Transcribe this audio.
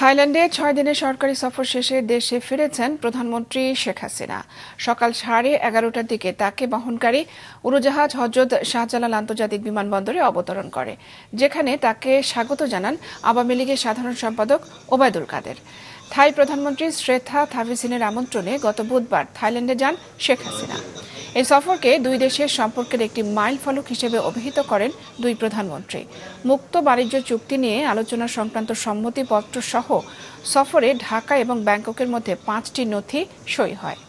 থাইল্যান্ডে ছয় দিনের সরকারি সফর শেষে দেশে ফিরেছেন প্রধানমন্ত্রী শেখ হাসিনা সকাল সাড়ে এগারোটার দিকে তাকে বহনকারী উড়োজাহাজ হজরত শাহজালাল আন্তর্জাতিক বিমানবন্দরে অবতরণ করে যেখানে তাকে স্বাগত জানান আওয়ামী লীগের সাধারণ সম্পাদক ওবায়দুল কাদের থাই প্রধানমন্ত্রী শ্রেথা থাভিসিনের আমন্ত্রণে গত বুধবার থাইল্যান্ডে যান শেখ হাসিনা এই সফরকে দুই দেশের সম্পর্কের একটি মাইল ফলক হিসেবে অভিহিত করেন দুই প্রধানমন্ত্রী মুক্ত বাণিজ্য চুক্তি নিয়ে আলোচনা সংক্রান্ত সম্মতিপত্র সহ সফরে ঢাকা এবং ব্যাংককের মধ্যে পাঁচটি নথি সই হয়